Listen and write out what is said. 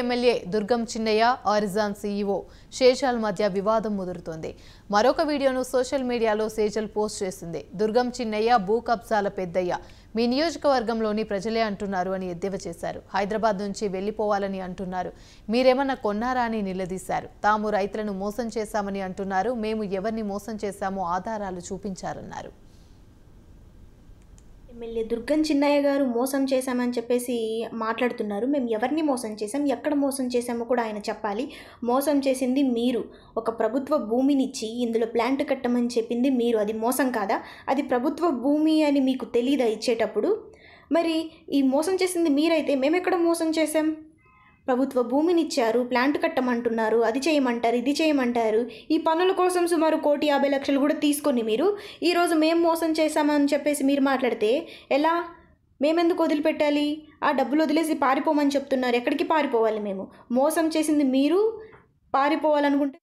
MLA Durgam Chinnaiah Origin CEO Shejal మధ్య వివాదం ముదురుతోంది మరొక వీడియోను సోషల్ మీడియాలో సేజల్ పోస్ట్ చేసింది దుర్గం చిన్నయ్య భూ కబ్జాల పెద్దయ్య మీ నియోజకవర్గంలోని ప్రజలే అంటున్నారు అని ఎద్దేవా చేశారు హైదరాబాద్ నుంచి వెళ్ళిపోవాలని అంటున్నారు మీరేమన్నా కొన్నారా అని నిలదీశారు తాము రైతులను మోసం చేశామని అంటున్నారు మేము ఎవరిని మోసం చేశామో ఆధారాలు చూపించారన్నారు ఎమ్మెల్యే దుర్గం చిన్నయ్య గారు మోసం చేశామని చెప్పేసి మాట్లాడుతున్నారు మేము ఎవరిని మోసం చేశాం ఎక్కడ మోసం చేశామో కూడా ఆయన చెప్పాలి మోసం చేసింది మీరు ఒక ప్రభుత్వ భూమినిచ్చి ఇందులో ప్లాంట్ కట్టమని చెప్పింది మీరు అది మోసం కాదా అది ప్రభుత్వ భూమి అని మీకు తెలీదా ఇచ్చేటప్పుడు మరి ఈ మోసం చేసింది మీరైతే మేము ఎక్కడ మోసం చేశాం ప్రభుత్వ భూమినిచ్చారు ప్లాంట్ కట్టమంటున్నారు అది చేయమంటారు ఇది చేయమంటారు ఈ పనుల కోసం సుమారు కోటి యాభై లక్షలు కూడా తీసుకొని మీరు ఈరోజు మేము మోసం చేశామని చెప్పేసి మీరు మాట్లాడితే ఎలా మేమెందుకు వదిలిపెట్టాలి ఆ డబ్బులు వదిలేసి పారిపోమని చెప్తున్నారు ఎక్కడికి పారిపోవాలి మేము మోసం చేసింది మీరు పారిపోవాలనుకుంటే